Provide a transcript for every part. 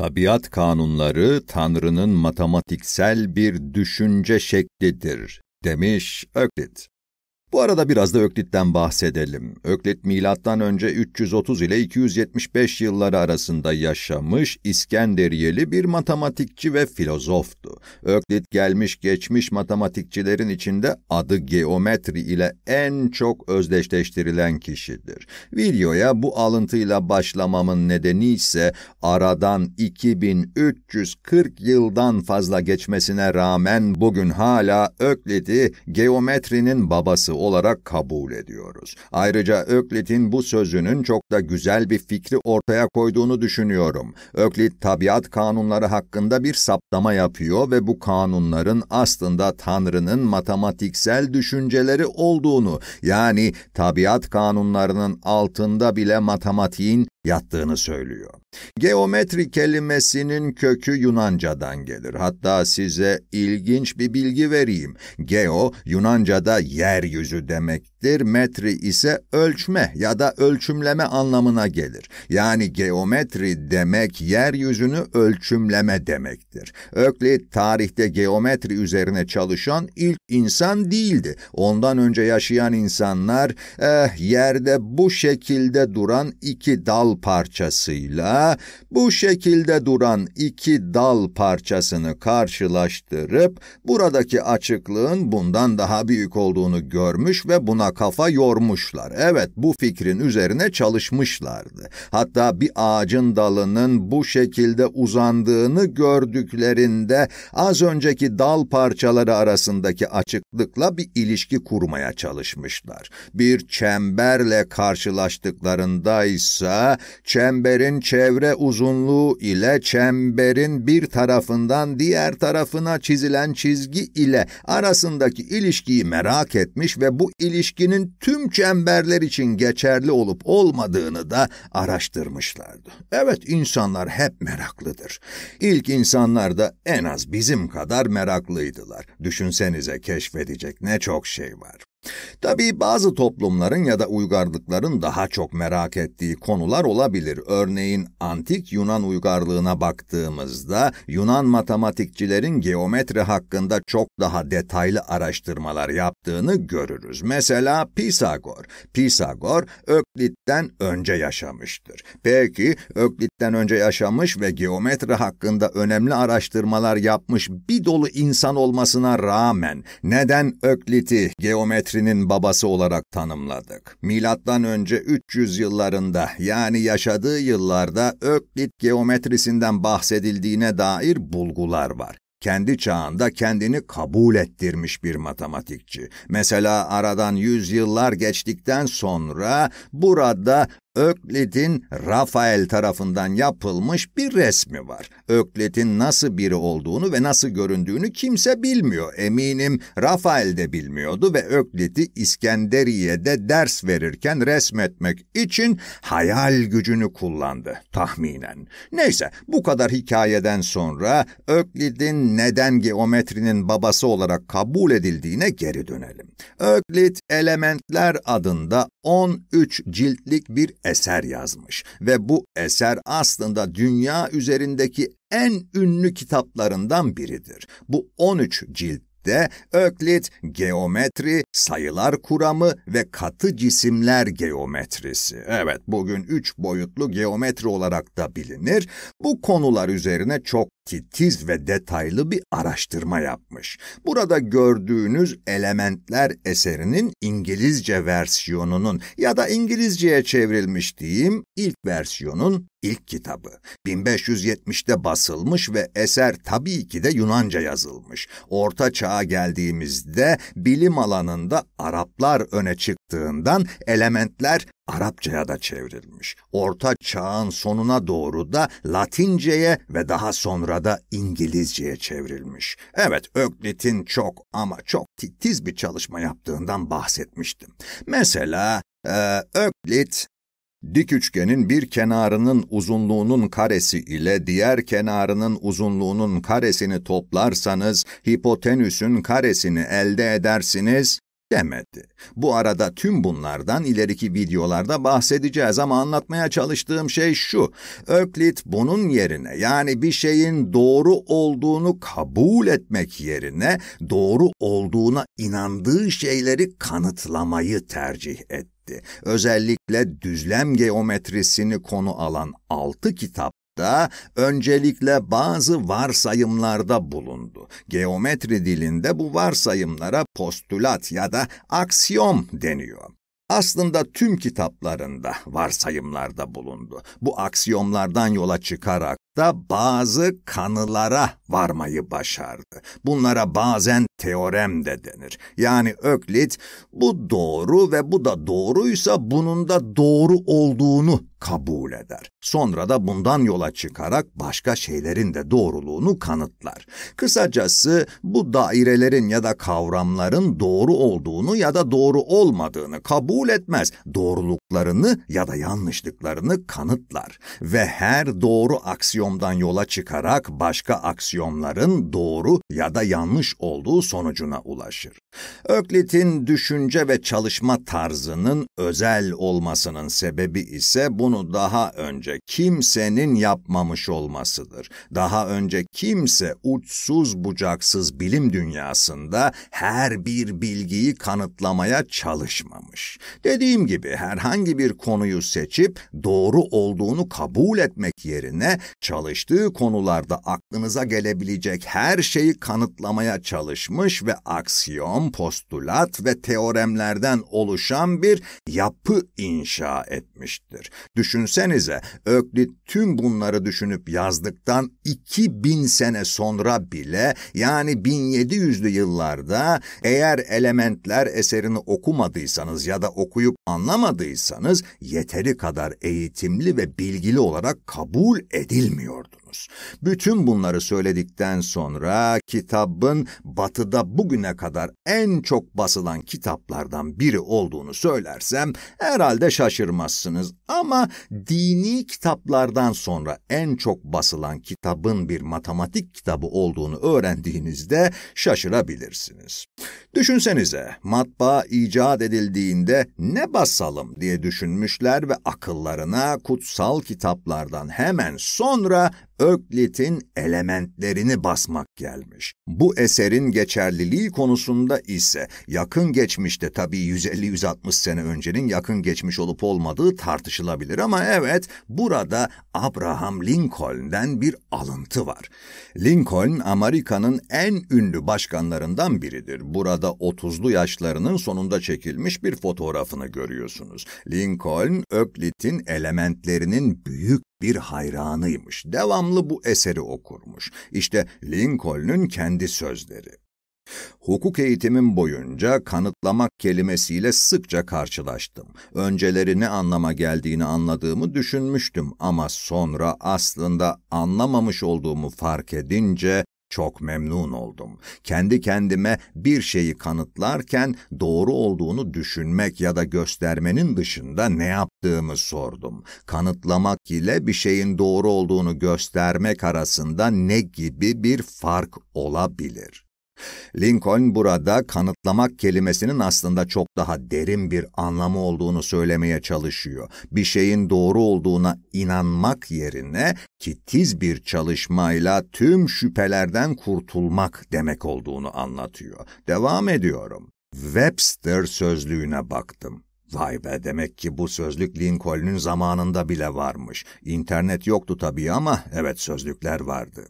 Tabiat kanunları Tanrı'nın matematiksel bir düşünce şeklidir demiş Öklid. Bu arada biraz da Öklit'ten bahsedelim. Öklit milattan önce 330 ile 275 yılları arasında yaşamış İskenderiyeli bir matematikçi ve filozoftu. Öklit gelmiş geçmiş matematikçilerin içinde adı geometri ile en çok özdeşleştirilen kişidir. Videoya bu alıntıyla başlamamın nedeni ise aradan 2340 yıldan fazla geçmesine rağmen bugün hala Öklit'i geometrinin babası olarak kabul ediyoruz. Ayrıca Öklit'in bu sözünün çok da güzel bir fikri ortaya koyduğunu düşünüyorum. Öklit tabiat kanunları hakkında bir saptama yapıyor ve bu kanunların aslında Tanrı'nın matematiksel düşünceleri olduğunu, yani tabiat kanunlarının altında bile matematiğin yattığını söylüyor. Geometri kelimesinin kökü Yunancadan gelir. Hatta size ilginç bir bilgi vereyim. Geo, Yunanca'da yeryüzü demektir. Metri ise ölçme ya da ölçümleme anlamına gelir. Yani geometri demek yeryüzünü ölçümleme demektir. Öklid tarihte geometri üzerine çalışan ilk insan değildi. Ondan önce yaşayan insanlar eh, yerde bu şekilde duran iki dal dal parçasıyla bu şekilde duran iki dal parçasını karşılaştırıp buradaki açıklığın bundan daha büyük olduğunu görmüş ve buna kafa yormuşlar. Evet bu fikrin üzerine çalışmışlardı. Hatta bir ağacın dalının bu şekilde uzandığını gördüklerinde az önceki dal parçaları arasındaki açıklıkla bir ilişki kurmaya çalışmışlar. Bir çemberle karşılaştıklarında ise çemberin çevre uzunluğu ile çemberin bir tarafından diğer tarafına çizilen çizgi ile arasındaki ilişkiyi merak etmiş ve bu ilişkinin tüm çemberler için geçerli olup olmadığını da araştırmışlardı. Evet insanlar hep meraklıdır. İlk insanlar da en az bizim kadar meraklıydılar. Düşünsenize keşfedecek ne çok şey var. Tabii bazı toplumların ya da uygarlıkların daha çok merak ettiği konular olabilir. Örneğin antik Yunan uygarlığına baktığımızda Yunan matematikçilerin geometri hakkında çok daha detaylı araştırmalar yaptığını görürüz. Mesela Pisagor. Pisagor Öklit'ten önce yaşamıştır. Peki Öklit'ten önce yaşamış ve geometri hakkında önemli araştırmalar yapmış bir dolu insan olmasına rağmen neden Öklit'i geometri fikrinin babası olarak tanımladık. Milattan önce 300 yıllarında yani yaşadığı yıllarda Öklit geometrisinden bahsedildiğine dair bulgular var kendi çağında kendini kabul ettirmiş bir matematikçi. Mesela aradan yüzyıllar geçtikten sonra burada Öklid'in Rafael tarafından yapılmış bir resmi var. Öklid'in nasıl biri olduğunu ve nasıl göründüğünü kimse bilmiyor. Eminim Rafael de bilmiyordu ve Öklid'i İskenderiye'de ders verirken resmetmek için hayal gücünü kullandı tahminen. Neyse bu kadar hikayeden sonra Öklid'in neden geometrinin babası olarak kabul edildiğine geri dönelim. Öklid Elementler adında 13 ciltlik bir eser yazmış ve bu eser aslında dünya üzerindeki en ünlü kitaplarından biridir. Bu 13 ciltte öklit, geometri, sayılar kuramı ve katı cisimler geometrisi. Evet bugün üç boyutlu geometri olarak da bilinir. Bu konular üzerine çok titiz ve detaylı bir araştırma yapmış. Burada gördüğünüz elementler eserinin İngilizce versiyonunun ya da İngilizceye çevrilmiş diyeyim ilk versiyonun ilk kitabı. 1570'te basılmış ve eser tabii ki de Yunanca yazılmış. Orta çağa geldiğimizde bilim alanında Araplar öne çıktığından elementler Arapçaya da çevrilmiş. Orta çağın sonuna doğru da Latince'ye ve daha sonra da İngilizce'ye çevrilmiş. Evet, Öklit'in çok ama çok titiz bir çalışma yaptığından bahsetmiştim. Mesela e, Öklit Dik üçgenin bir kenarının uzunluğunun karesi ile diğer kenarının uzunluğunun karesini toplarsanız hipotenüsün karesini elde edersiniz demedi. Bu arada tüm bunlardan ileriki videolarda bahsedeceğiz ama anlatmaya çalıştığım şey şu. Öklit bunun yerine yani bir şeyin doğru olduğunu kabul etmek yerine doğru olduğuna inandığı şeyleri kanıtlamayı tercih etti etti. Özellikle düzlem geometrisini konu alan altı kitap da öncelikle bazı varsayımlarda bulundu. Geometri dilinde bu varsayımlara postulat ya da aksiyom deniyor. Aslında tüm kitaplarında varsayımlarda bulundu. Bu aksiyomlardan yola çıkarak da bazı kanılara varmayı başardı. Bunlara bazen teorem de denir. Yani Öklit bu doğru ve bu da doğruysa bunun da doğru olduğunu kabul eder. Sonra da bundan yola çıkarak başka şeylerin de doğruluğunu kanıtlar. Kısacası bu dairelerin ya da kavramların doğru olduğunu ya da doğru olmadığını kabul etmez. Doğruluklarını ya da yanlışlıklarını kanıtlar ve her doğru aksiyon aksiyomdan yola çıkarak başka aksiyomların doğru ya da yanlış olduğu sonucuna ulaşır. Öklit'in düşünce ve çalışma tarzının özel olmasının sebebi ise bunu daha önce kimsenin yapmamış olmasıdır. Daha önce kimse uçsuz bucaksız bilim dünyasında her bir bilgiyi kanıtlamaya çalışmamış. Dediğim gibi herhangi bir konuyu seçip doğru olduğunu kabul etmek yerine çalıştığı konularda aklınıza gelebilecek her şeyi kanıtlamaya çalışmış ve aksiyom, postulat ve teoremlerden oluşan bir yapı inşa etmiştir. Düşünsenize, Öklit tüm bunları düşünüp yazdıktan 2000 sene sonra bile yani 1700'lü yıllarda eğer elementler eserini okumadıysanız ya da okuyup anlamadıysanız yeteri kadar eğitimli ve bilgili olarak kabul edilmiyordunuz biliyorsunuz. Bütün bunları söyledikten sonra kitabın batıda bugüne kadar en çok basılan kitaplardan biri olduğunu söylersem herhalde şaşırmazsınız. Ama dini kitaplardan sonra en çok basılan kitabın bir matematik kitabı olduğunu öğrendiğinizde şaşırabilirsiniz. Düşünsenize matbaa icat edildiğinde ne basalım diye düşünmüşler ve akıllarına kutsal kitaplardan hemen sonra Öklit'in elementlerini basmak gelmiş. Bu eserin geçerliliği konusunda ise yakın geçmişte tabii 150-160 sene öncenin yakın geçmiş olup olmadığı tartışılabilir ama evet burada Abraham Lincoln'den bir alıntı var. Lincoln Amerika'nın en ünlü başkanlarından biridir. Burada 30'lu yaşlarının sonunda çekilmiş bir fotoğrafını görüyorsunuz. Lincoln Öklit'in elementlerinin büyük bir hayranıymış. Devamlı bu eseri okurmuş. İşte Lincoln'un kendi sözleri. Hukuk eğitimim boyunca kanıtlamak kelimesiyle sıkça karşılaştım. Önceleri ne anlama geldiğini anladığımı düşünmüştüm ama sonra aslında anlamamış olduğumu fark edince çok memnun oldum. Kendi kendime bir şeyi kanıtlarken doğru olduğunu düşünmek ya da göstermenin dışında ne yaptığımı sordum. Kanıtlamak ile bir şeyin doğru olduğunu göstermek arasında ne gibi bir fark olabilir? Lincoln burada kanıtlamak kelimesinin aslında çok daha derin bir anlamı olduğunu söylemeye çalışıyor. Bir şeyin doğru olduğuna inanmak yerine titiz bir çalışmayla tüm şüphelerden kurtulmak demek olduğunu anlatıyor. Devam ediyorum. Webster sözlüğüne baktım. Vay be demek ki bu sözlük Lincoln'un zamanında bile varmış. İnternet yoktu tabii ama evet sözlükler vardı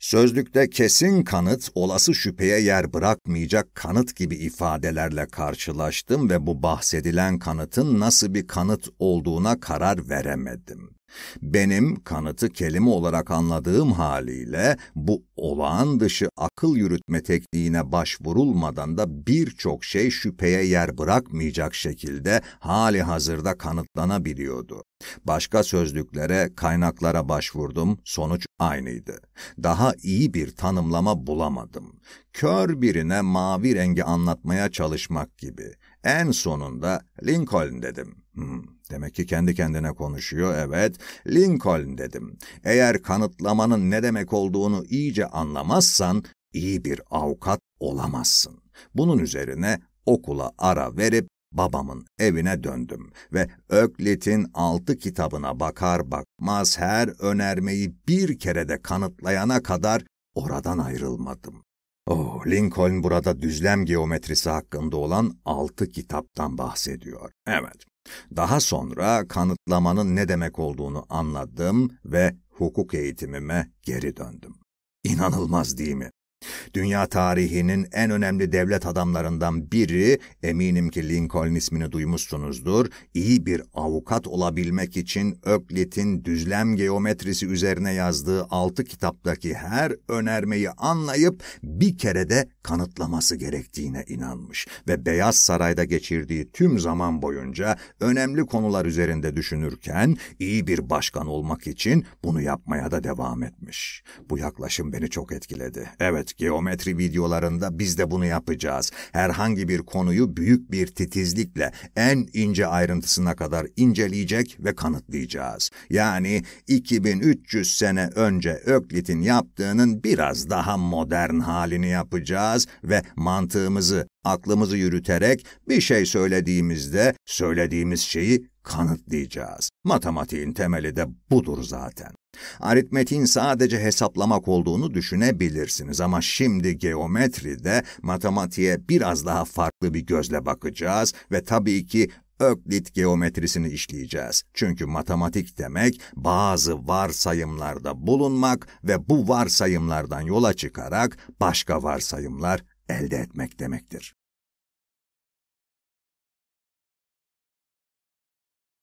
sözlükte kesin kanıt, olası şüpheye yer bırakmayacak kanıt gibi ifadelerle karşılaştım ve bu bahsedilen kanıtın nasıl bir kanıt olduğuna karar veremedim. Benim kanıtı kelime olarak anladığım haliyle bu olağan dışı akıl yürütme tekniğine başvurulmadan da birçok şey şüpheye yer bırakmayacak şekilde hali hazırda kanıtlanabiliyordu. Başka sözlüklere, kaynaklara başvurdum, sonuç aynıydı. Daha iyi bir tanımlama bulamadım. Kör birine mavi rengi anlatmaya çalışmak gibi. En sonunda Lincoln dedim. Hmm, Demek ki kendi kendine konuşuyor, evet. Lincoln dedim. Eğer kanıtlamanın ne demek olduğunu iyice anlamazsan, iyi bir avukat olamazsın. Bunun üzerine okula ara verip babamın evine döndüm ve Öklit'in altı kitabına bakar bakmaz her önermeyi bir kere de kanıtlayana kadar oradan ayrılmadım. Oh, Lincoln burada düzlem geometrisi hakkında olan altı kitaptan bahsediyor. Evet, daha sonra kanıtlamanın ne demek olduğunu anladım ve hukuk eğitimime geri döndüm. İnanılmaz değil mi? Dünya tarihinin en önemli devlet adamlarından biri, eminim ki Lincoln ismini duymuşsunuzdur, iyi bir avukat olabilmek için Öklit'in düzlem geometrisi üzerine yazdığı altı kitaptaki her önermeyi anlayıp bir kere de kanıtlaması gerektiğine inanmış ve Beyaz Saray'da geçirdiği tüm zaman boyunca önemli konular üzerinde düşünürken iyi bir başkan olmak için bunu yapmaya da devam etmiş. Bu yaklaşım beni çok etkiledi. Evet, geometri videolarında biz de bunu yapacağız. Herhangi bir konuyu büyük bir titizlikle en ince ayrıntısına kadar inceleyecek ve kanıtlayacağız. Yani 2300 sene önce Öklit'in yaptığının biraz daha modern halini yapacağız ve mantığımızı, aklımızı yürüterek bir şey söylediğimizde söylediğimiz şeyi kanıtlayacağız. Matematiğin temeli de budur zaten. Aritmetiğin sadece hesaplamak olduğunu düşünebilirsiniz ama şimdi geometride matematiğe biraz daha farklı bir gözle bakacağız ve tabii ki Öklit geometrisini işleyeceğiz. Çünkü matematik demek bazı varsayımlarda bulunmak ve bu varsayımlardan yola çıkarak başka varsayımlar elde etmek demektir.